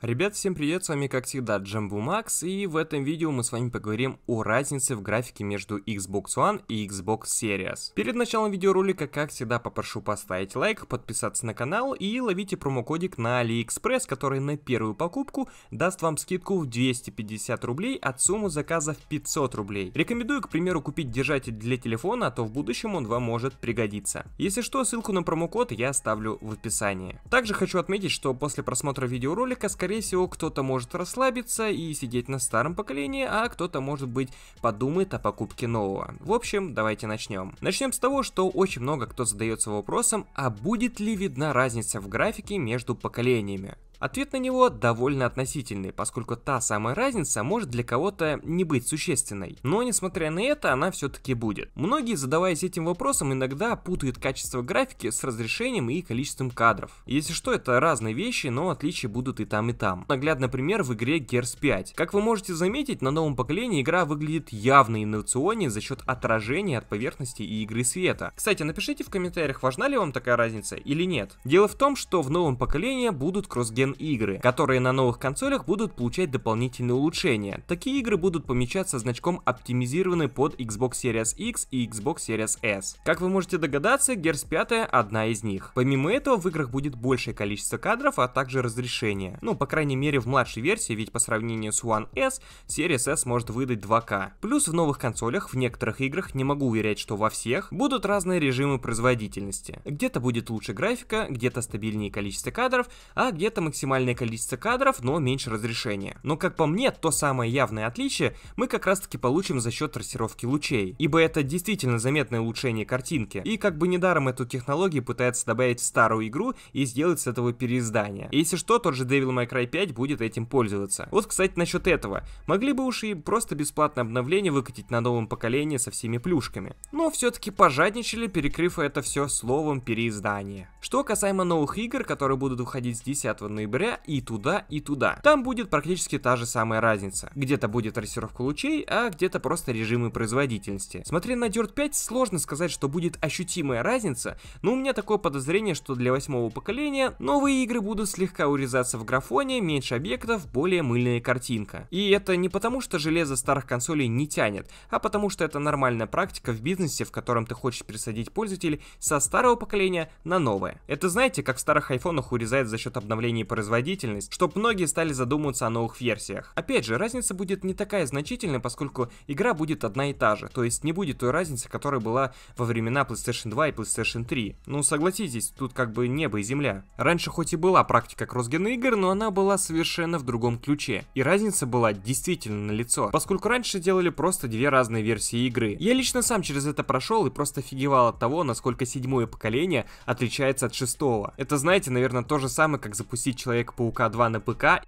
Ребят, всем привет, с вами как всегда Джамбу Макс, и в этом видео мы с вами поговорим о разнице в графике между Xbox One и Xbox Series. Перед началом видеоролика, как всегда, попрошу поставить лайк, подписаться на канал и ловите промокодик на AliExpress, который на первую покупку даст вам скидку в 250 рублей от суммы заказа в 500 рублей. Рекомендую, к примеру, купить держатель для телефона, а то в будущем он вам может пригодиться. Если что, ссылку на промокод я оставлю в описании. Также хочу отметить, что после просмотра видеоролика, скорее скорее всего, кто-то может расслабиться и сидеть на старом поколении, а кто-то, может быть, подумает о покупке нового. В общем, давайте начнем. Начнем с того, что очень много кто задается вопросом, а будет ли видна разница в графике между поколениями. Ответ на него довольно относительный, поскольку та самая разница может для кого-то не быть существенной. Но несмотря на это, она все-таки будет. Многие, задаваясь этим вопросом, иногда путают качество графики с разрешением и количеством кадров. Если что, это разные вещи, но отличия будут и там, и там. Наглядный пример в игре Gears 5. Как вы можете заметить, на новом поколении игра выглядит явно инновационнее за счет отражения от поверхности и игры света. Кстати, напишите в комментариях, важна ли вам такая разница или нет. Дело в том, что в новом поколении будут кросс-ген Hidden игры, которые на новых консолях будут получать дополнительные улучшения. Такие игры будут помечаться значком «Оптимизированы под Xbox Series X и Xbox Series S». Как вы можете догадаться, Gears 5 одна из них. Помимо этого, в играх будет большее количество кадров, а также разрешение. Ну, по крайней мере, в младшей версии, ведь по сравнению с One S, Series S может выдать 2К. Плюс в новых консолях, в некоторых играх, не могу уверять, что во всех, будут разные режимы производительности. Где-то будет лучше графика, где-то стабильнее количество кадров, а где-то максимально максимальное количество кадров, но меньше разрешения. Но как по мне, то самое явное отличие мы как раз таки получим за счет трассировки лучей, ибо это действительно заметное улучшение картинки. И как бы недаром эту технологию пытаются добавить в старую игру и сделать с этого переиздание. Если что, тот же Devil May Cry 5 будет этим пользоваться. Вот, кстати, насчет этого. Могли бы уж и просто бесплатное обновление выкатить на новом поколении со всеми плюшками. Но все-таки пожадничали, перекрыв это все словом переиздание. Что касаемо новых игр, которые будут выходить с 10 ноября, ноября и туда, и туда. Там будет практически та же самая разница. Где-то будет трассировка лучей, а где-то просто режимы производительности. Смотря на Dirt 5, сложно сказать, что будет ощутимая разница, но у меня такое подозрение, что для восьмого поколения новые игры будут слегка урезаться в графоне, меньше объектов, более мыльная картинка. И это не потому, что железо старых консолей не тянет, а потому что это нормальная практика в бизнесе, в котором ты хочешь пересадить пользователей со старого поколения на новое. Это знаете, как в старых айфонах урезает за счет обновлений производительности производительность, чтобы многие стали задумываться о новых версиях. Опять же, разница будет не такая значительная, поскольку игра будет одна и та же, то есть не будет той разницы, которая была во времена PlayStation 2 и PlayStation 3. Ну согласитесь, тут как бы небо и земля. Раньше хоть и была практика кросс-ген игр, но она была совершенно в другом ключе. И разница была действительно налицо, поскольку раньше делали просто две разные версии игры. Я лично сам через это прошел и просто офигевал от того, насколько седьмое поколение отличается от шестого. Это знаете, наверное, то же самое, как запустить Человека-паука 2 на ПК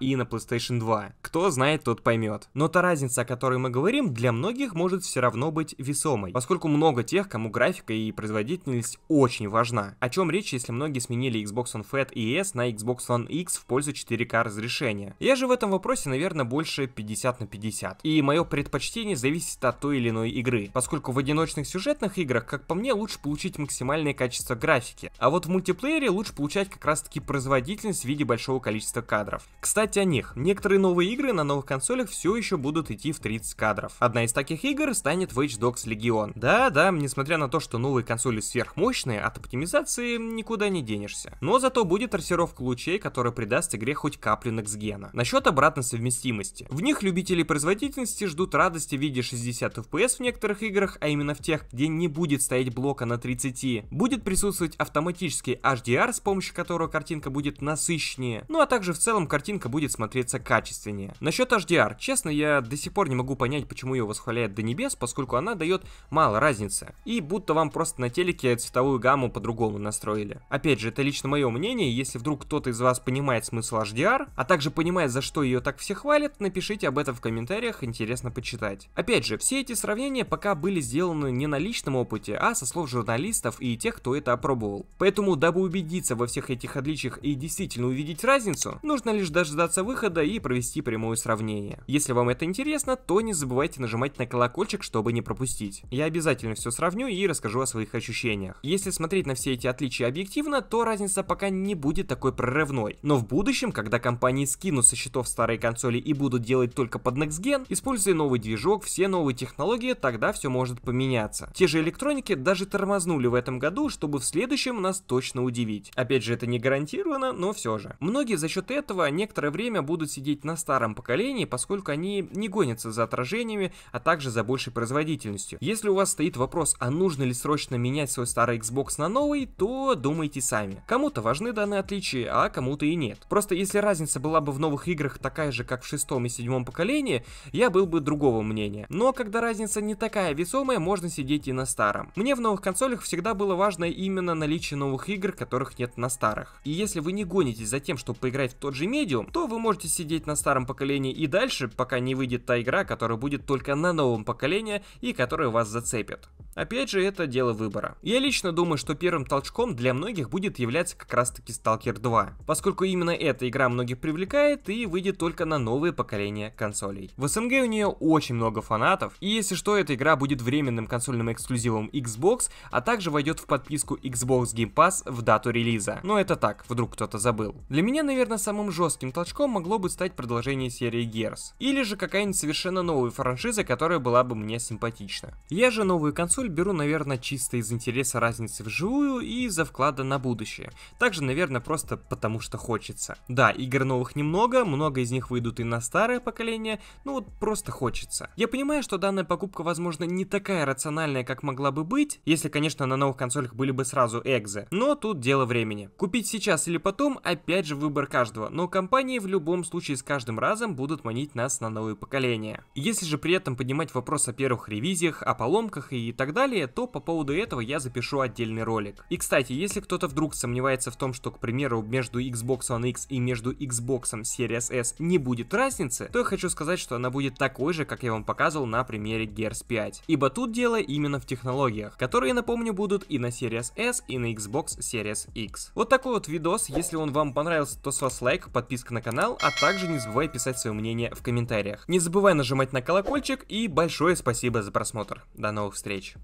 и на PlayStation 2. Кто знает, тот поймет. Но та разница, о которой мы говорим, для многих может все равно быть весомой, поскольку много тех, кому графика и производительность очень важна. О чем речь, если многие сменили Xbox One Fat и S на Xbox One X в пользу 4К разрешения? Я же в этом вопросе, наверное, больше 50 на 50. И мое предпочтение зависит от той или иной игры, поскольку в одиночных сюжетных играх, как по мне, лучше получить максимальное качество графики, а вот в мультиплеере лучше получать как раз таки производительность в виде большого количества кадров. Кстати о них. Некоторые новые игры игры на новых консолях все еще будут идти в 30 кадров. Одна из таких игр станет Watch Dogs Legion. Да-да, несмотря на то, что новые консоли сверхмощные, от оптимизации никуда не денешься. Но зато будет трассировка лучей, которая придаст игре хоть каплю некстгена. Насчет обратной совместимости. В них любители производительности ждут радости в виде 60 FPS в некоторых играх, а именно в тех, где не будет стоять блока на 30, будет присутствовать автоматический HDR, с помощью которого картинка будет насыщеннее, ну а также в целом картинка будет смотреться качественнее интересно. Насчет HDR. Честно, я до сих пор не могу понять, почему ее восхваляют до небес, поскольку она дает мало разницы. И будто вам просто на телеке цветовую гамму по-другому настроили. Опять же, это лично мое мнение, если вдруг кто-то из вас понимает смысл HDR, а также понимает, за что ее так все хвалят, напишите об этом в комментариях, интересно почитать. Опять же, все эти сравнения пока были сделаны не на личном опыте, а со слов журналистов и тех, кто это опробовал. Поэтому, дабы убедиться во всех этих отличиях и действительно увидеть разницу, нужно лишь дождаться выхода и провести прямой напрямую сравнения. Если вам это интересно, то не забывайте нажимать на колокольчик, чтобы не пропустить. Я обязательно все сравню и расскажу о своих ощущениях. Если смотреть на все эти отличия объективно, то разница пока не будет такой прорывной. Но в будущем, когда компании скинут со счетов старые консоли и будут делать только под Next Gen, используя новый движок, все новые технологии, тогда все может поменяться. Те же электроники даже тормознули в этом году, чтобы в следующем нас точно удивить. Опять же, это не гарантированно, но все же. Многие за счет этого некоторое время будут сидеть на старом старом поколении, поскольку они не гонятся за отражениями, а также за большей производительностью. Если у вас стоит вопрос, а нужно ли срочно менять свой старый Xbox на новый, то думайте сами. Кому-то важны данные отличия, а кому-то и нет. Просто если разница была бы в новых играх такая же, как в шестом и седьмом поколении, я был бы другого мнения. Но когда разница не такая весомая, можно сидеть и на старом. Мне в новых консолях всегда было важно именно наличие новых игр, которых нет на старых. И если вы не гонитесь за тем, чтобы поиграть в тот же медиум, то вы можете сидеть на старом поколении поколении и дальше, пока не выйдет та игра, которая будет только на новом поколении и которая вас зацепит. Опять же, это дело выбора. Я лично думаю, что первым толчком для многих будет являться как раз таки Stalker 2, поскольку именно эта игра многих привлекает и выйдет только на новые поколения консолей. В СНГ у нее очень много фанатов, и если что, эта игра будет временным консольным эксклюзивом Xbox, а также войдет в подписку Xbox Game Pass в дату релиза. Но это так, вдруг кто-то забыл. Для меня, наверное, самым жестким толчком могло бы стать продолжение продолжение серии Герс Или же какая-нибудь совершенно новая франшиза, которая была бы мне симпатична. Я же новую консоль беру, наверное, чисто из интереса разницы вживую и из-за вклада на будущее. Также, наверное, просто потому что хочется. Да, игр новых немного, много из них выйдут и на старое поколение, ну вот просто хочется. Я понимаю, что данная покупка, возможно, не такая рациональная, как могла бы быть, если, конечно, на новых консолях были бы сразу экзы, но тут дело времени. Купить сейчас или потом, опять же, выбор каждого, но компании в любом случае с каждым разом разом будут манить нас на новые поколения. Если же при этом поднимать вопрос о первых ревизиях, о поломках и так далее, то по поводу этого я запишу отдельный ролик. И кстати, если кто-то вдруг сомневается в том, что, к примеру, между Xbox One X и между Xbox Series S не будет разницы, то я хочу сказать, что она будет такой же, как я вам показывал на примере Gears 5. Ибо тут дело именно в технологиях, которые, напомню, будут и на Series S, и на Xbox Series X. Вот такой вот видос, если он вам понравился, то с вас лайк, подписка на канал, а также не забывай писать писать свое мнение в комментариях. Не забывай нажимать на колокольчик и большое спасибо за просмотр. До новых встреч!